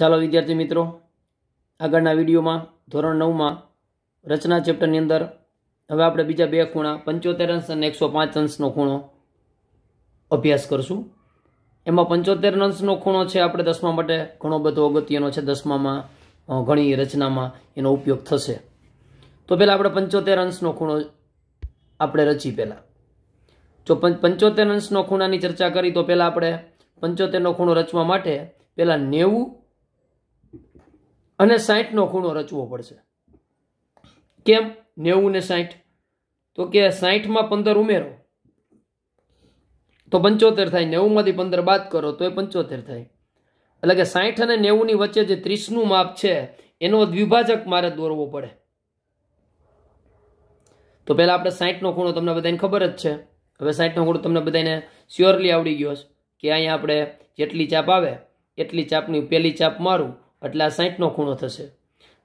ચાલો વિદ્યાર્થી મિત્રો આગળના વિડીયોમાં ધોરણ નવમાં રચના ચેપ્ટરની અંદર હવે આપણે બીજા બે ખૂણા પંચોતેર અંશ અને એકસો પાંચ અંશનો ખૂણો અભ્યાસ કરશું એમાં પંચોતેર અંશનો ખૂણો છે આપણે દસમા માટે ઘણો બધો અગત્યનો છે દસમામાં ઘણી રચનામાં એનો ઉપયોગ થશે તો પહેલાં આપણે પંચોતેર અંશનો ખૂણો આપણે રચી પહેલાં જો પંચોતેર અંશનો ખૂણાની ચર્ચા કરી તો પહેલાં આપણે પંચોતેરનો ખૂણો રચવા માટે પહેલાં નેવું અને સાહીઠનો ખૂણો રચવો પડશે કેમ નેવું ને સાહીઠ તો કે સાહીઠમાં પંદર ઉમેરો તો પંચોતેર થાય નેવુંમાંથી પંદર બાદ કરો તો એ પંચોતેર થાય એટલે કે સાહીઠ અને નેવુંની વચ્ચે જે ત્રીસનું માપ છે એનો દ્વિભાજક મારે દોરવો પડે તો પહેલાં આપણે સાહીઠનો ખૂણો તમને બધાને ખબર જ છે હવે સાહીઠનો ખૂણો તમને બધાને સ્યોરલી આવડી ગયો છે કે અહીંયા આપણે જેટલી ચાપ આવે એટલી ચાપની પહેલી ચાપ મારું એટલે આ સાહીઠનો ખૂણો થશે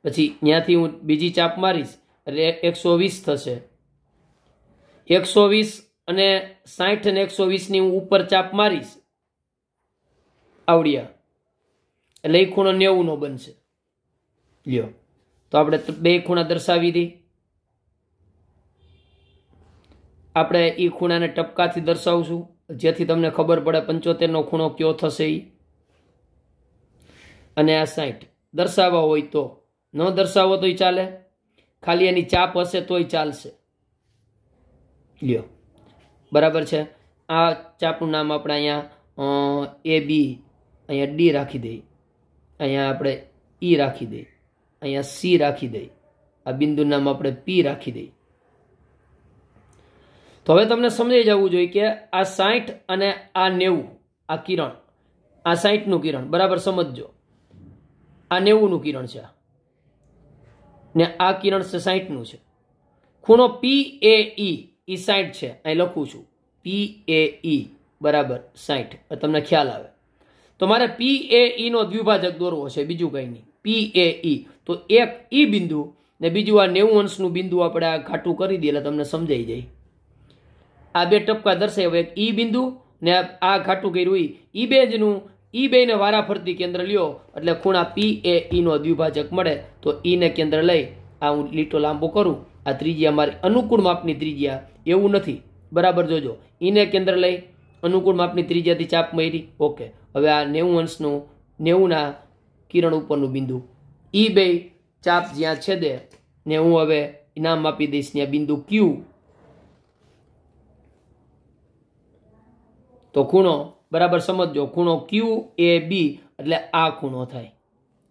પછી ત્યાંથી હું બીજી ચાપ મારીશ એટલે એકસો વીસ થશે એકસો વીસ અને સાહીઠ અને એકસો વીસની હું ઉપર ચાપ મારીશ આવડિયા એટલે એ ખૂણો નેવુંનો બનશે લ્યો તો આપણે બે ખૂણા દર્શાવી દી આપણે એ ખૂણાને ટપકાથી દર્શાવશું જેથી તમને ખબર પડે પંચોતેરનો ખૂણો કયો થશે એ અને આ સાઠ દર્શાવવા હોય તો ન દર્શાવો તોય ચાલે ખાલી એની ચાપ હશે તોય ચાલશે લ્યો બરાબર છે આ ચાપનું નામ આપણે અહીંયા એ બી અહીંયા ડી રાખી દઈ અહીંયા આપણે ઈ રાખી દઈ અહીંયા સી રાખી દઈ આ બિંદુ નામ આપણે પી રાખી દઈ તો હવે તમને સમજાઈ જવું જોઈએ કે આ સાઠ અને આ નેવું આ કિરણ આ સાઠનું કિરણ બરાબર સમજજો આ નેવુંનું કિરણ છે ને આ કિરણ છે સાહીઠનું છે ખૂણો પી એ ઈ ઈ સાહીઠ છે અહીં લખું છું પી એ ઈ બરાબર સાઠ તમને ખ્યાલ આવે તો મારે પી એ ઈનો દ્વિભાજક દોરવો છે બીજું કંઈ નહીં પી એ ઈ તો એક ઈ બિંદુ ને બીજું આ નેવું અંશનું બિંદુ આપણે આ ઘાટું કરી દઈએ એટલે તમને સમજાઈ જાય આ બે ટપકા દર્શાવ્યા એક ઈ બિંદુ ને આ ઘાટું કર્યું ઈ ઈ જનું ઈ બેને વારાફરતી કેન્દ્ર લ્યો એટલે ખૂણા પી એ ઈનો દ્વિભાજક મળે તો ઈને કેન્દ્ર લઈ આ હું લીટો લાંબો કરું આ ત્રિજ્યા મારી અનુકૂળ માપની ત્રિજ્યા એવું નથી બરાબર જોજો ઈને કેન્દ્ર લઈ અનુકૂળ માપની ત્રિજ્યાથી ચાપ મારી ઓકે હવે આ નેવું અંશનું નેવુંના કિરણ ઉપરનું બિંદુ ઈ બે ચાપ જ્યાં છેદે ને હું હવે ઇનામ માપી દઈશ ત્યાં બિંદુ ક્યુ તો ખૂણો બરાબર સમજો ખૂણો ક્યુ એ બી એટલે આ ખૂણો થાય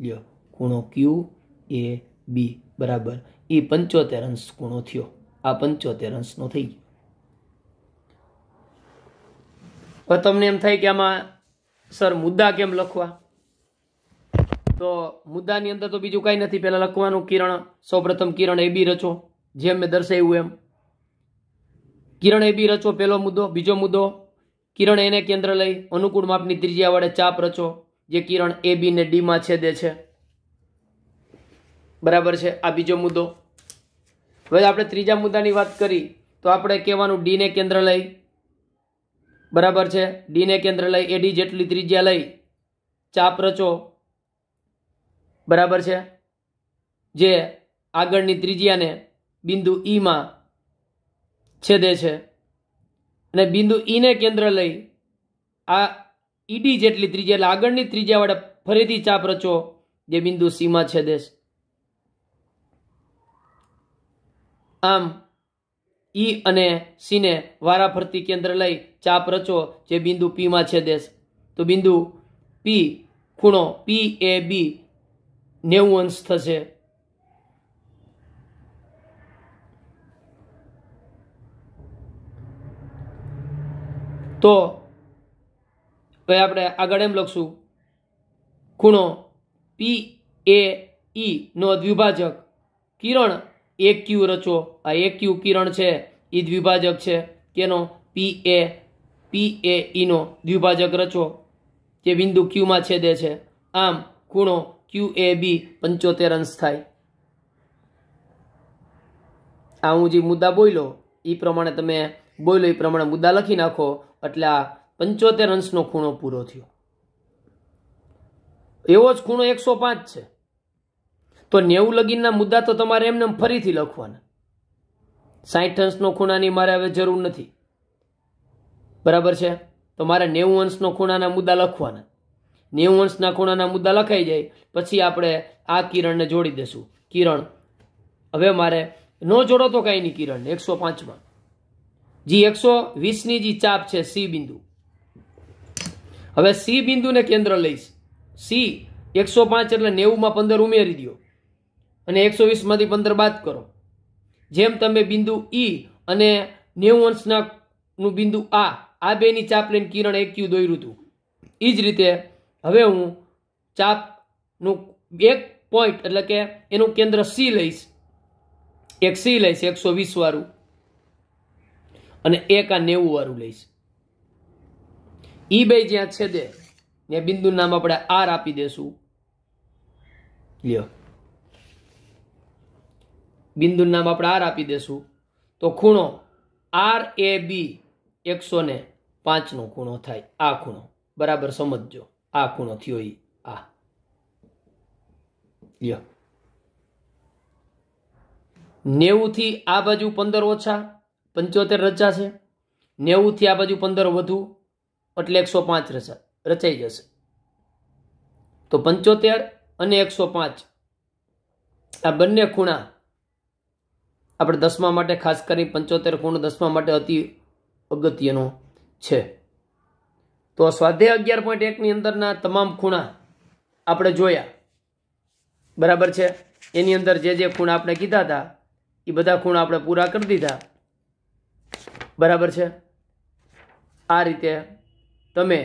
લ્યો ખૂણો ક્યુ એ બી બરાબર એ પંચોતેર અંશ ખૂણો થયો આ પંચોતેર અંશનો થઈ ગયો હવે તમને એમ થાય કે આમાં સર મુદ્દા કેમ લખવા તો મુદ્દાની અંદર તો બીજું કાંઈ નથી પહેલાં લખવાનું કિરણ સૌપ્રથમ કિરણ એ બી રચો જેમ મેં દર્શાવ્યું એમ કિરણ એ બી રચો પહેલો મુદ્દો બીજો મુદ્દો કિરણ એને કેન્દ્ર લઈ અનુકૂળ માપની ત્રિજ્યા વડે ચાપ રચો જે કિરણ એ બી ને ડીમાં છેદે છે બરાબર છે આ બીજો મુદ્દો હવે આપણે ત્રીજા મુદ્દાની વાત કરી તો આપણે કહેવાનું ડીને કેન્દ્ર લઈ બરાબર છે ડીને કેન્દ્ર લઈ એ ડી જેટલી ત્રિજ્યા લઈ ચાપ રચો બરાબર છે જે આગળની ત્રિજ્યાને બિંદુ ઈમાં e છેદે છે અને બિંદુ ઈને e કેન્દ્ર લઈ આ ઈડી e જેટલી ત્રિજ્યા એટલે આગળની ત્રિજ્યા વડે ફરીથી ચાપ રચો જે બિંદુ સીમાં છે દેશ આમ ઈ e અને સીને વારાફરતી કેન્દ્ર લઈ ચાપ રચો જે બિંદુ પીમાં છે દેશ તો બિંદુ પી ખૂણો પી એ બી નેવું અંશ થશે તો ભાઈ આપણે આગળ એમ લખશું ખૂણો પી એ ઈનો e દ્વિભાજક કિરણ એક ક્યુ રચો આ એક ક્યુ કિરણ છે એ દ્વિભાજક છે કેનો પી એ પી એ ઈનો દ્વિભાજક રચો જે બિંદુ ક્યુમાં છેદે છે આમ ખૂણો ક્યુ એ બી પંચોતેર અંશ થાય આ હું જે મુદ્દા બોલો એ પ્રમાણે તમે બોલો એ પ્રમાણે મુદ્દા લખી નાખો એટલે આ પંચોતેર અંશનો ખૂણો પૂરો થયો એવો જ ખૂણો એકસો પાંચ છે તો નેવું લગીનના મુદ્દા તો તમારે એમને ફરીથી લખવાના સાહીઠ અંશનો ખૂણાની મારે હવે જરૂર નથી બરાબર છે તો મારે નેવું અંશનો ખૂણાના મુદ્દા લખવાના નેવું અંશના ખૂણાના મુદ્દા લખાઈ જાય પછી આપણે આ કિરણને જોડી દેશું કિરણ હવે મારે ન જોડો તો કાંઈ નહીં કિરણ એકસો પાંચમાં જે એકસો વીસની જે ચાપ છે સી બિંદુ હવે સી બિંદુને કેન્દ્ર લઈશ સી એકસો પાંચ એટલે નેવુંમાં પંદર ઉમેરી દો અને એકસો વીસમાંથી પંદર બાદ કરો જેમ તમે બિંદુ ઈ અને નેવું અંશનાનું બિંદુ આ આ બેની ચાપ લઈને કિરણ એક ક્યુ દોર્યું હતું એ જ રીતે હવે હું ચાપનું એક પોઈન્ટ એટલે કે એનું કેન્દ્ર સી લઈશ એક સી લઈશ એકસો વીસવાળું અને એક આ નેવું વાળું લઈશ ઈ બે જ્યાં છેદે ને બિંદુ નામ આપણે આર આપી દેશું લ્યો બિંદુ નામ આપણે આર આપી દેશું તો ખૂણો આર એ બી એકસો ને પાંચનો ખૂણો થાય આ ખૂણો બરાબર સમજજો આ ખૂણો થયો એ આ લ્યો નેવુંથી આ બાજુ પંદર ઓછા પંચોતેર રચાશે નેવુંથી આ બાજુ પંદર વધુ એટલે એકસો પાંચ રચા રચાઈ જશે તો પંચોતેર અને એકસો પાંચ આ બંને ખૂણા આપણે દસમા માટે ખાસ કરી પંચોતેર ખૂણ દસમા માટે અતિ અગત્યનો છે તો સ્વાધ્યાય અગિયાર પોઈન્ટ એકની અંદરના તમામ ખૂણા આપણે જોયા બરાબર છે એની અંદર જે જે ખૂણા આપણે કીધા હતા એ બધા ખૂણા આપણે પૂરા કરી દીધા બરાબર છે આ રીતે તમે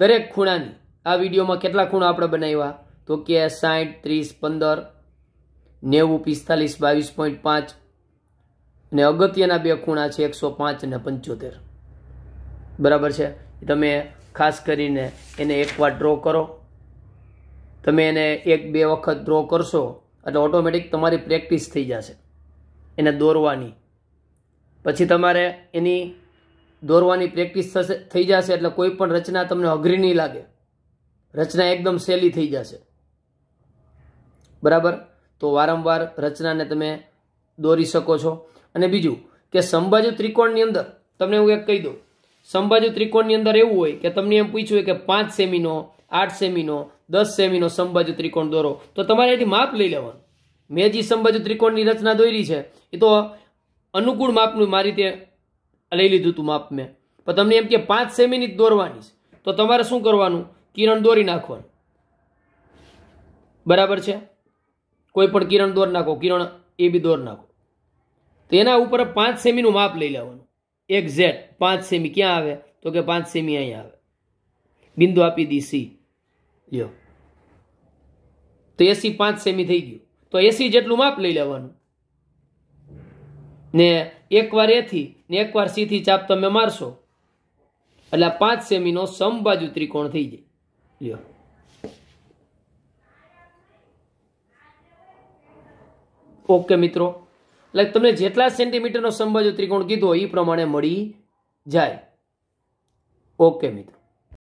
દરેક ખૂણાની આ વિડીયોમાં કેટલા ખૂણા આપણે બનાવ્યા તો કે સાઠ ત્રીસ પંદર નેવું પિસ્તાલીસ બાવીસ પોઈન્ટ પાંચ અને અગત્યના બે ખૂણા છે એકસો પાંચ અને પંચોતેર બરાબર છે તમે ખાસ કરીને એને એકવાર ડ્રો કરો તમે એને એક બે વખત ડ્રો કરશો એટલે ઓટોમેટિક તમારી પ્રેક્ટિસ થઈ જશે એને દોરવાની પછી તમારે એની દોરવાની પ્રેક્ટિસ થશે થઈ જશે એટલે કોઈ પણ રચના તમને અઘરી નહીં લાગે રચના એકદમ સહેલી થઈ જશે બરાબર તો વારંવાર રચનાને તમે દોરી શકો છો અને બીજું કે સંભાજુ ત્રિકોણની અંદર તમને હું એક કહી દઉં સંભાજુ ત્રિકોણની અંદર એવું હોય કે તમને એમ પૂછ્યું હોય કે પાંચ સેમીનો આઠ સેમીનો દસ સેમીનો સંભાજુ ત્રિકોણ દોરો તો તમારે એથી માપ લઈ લેવાનું મેં જે સંભાજુ ત્રિકોણની રચના દોરી છે એ તો અનુકૂળ માપનું મારી તે લઈ લીધું હતું માપ મેં પણ તમને એમ કે પાંચ સેમીની જ દોરવાની છે તો તમારે શું કરવાનું કિરણ દોરી નાખવાનું બરાબર છે કોઈ પણ કિરણ દોર નાખો કિરણ એ બી દોર નાખો તો એના ઉપર પાંચ સેમીનું માપ લઈ લેવાનું એક્ઝેક્ટ પાંચ સેમી ક્યાં આવે તો કે પાંચ સેમી અહીં આવે બિંદુ આપી દી સી લ્યો તો એસી પાંચ સેમી થઈ ગયું તો એસી જેટલું માપ લઈ લેવાનું ને એકવાર એથી ને એકવાર સીથી ચાપ તમે મારશો એટલે આ પાંચ સેમીનો સમબાજુ ત્રિકોણ થઈ જાય લ્યો ઓકે મિત્રો એટલે તમને જેટલા સેન્ટીમીટરનો સંબાજુ ત્રિકોણ કીધો એ પ્રમાણે મળી જાય ઓકે મિત્રો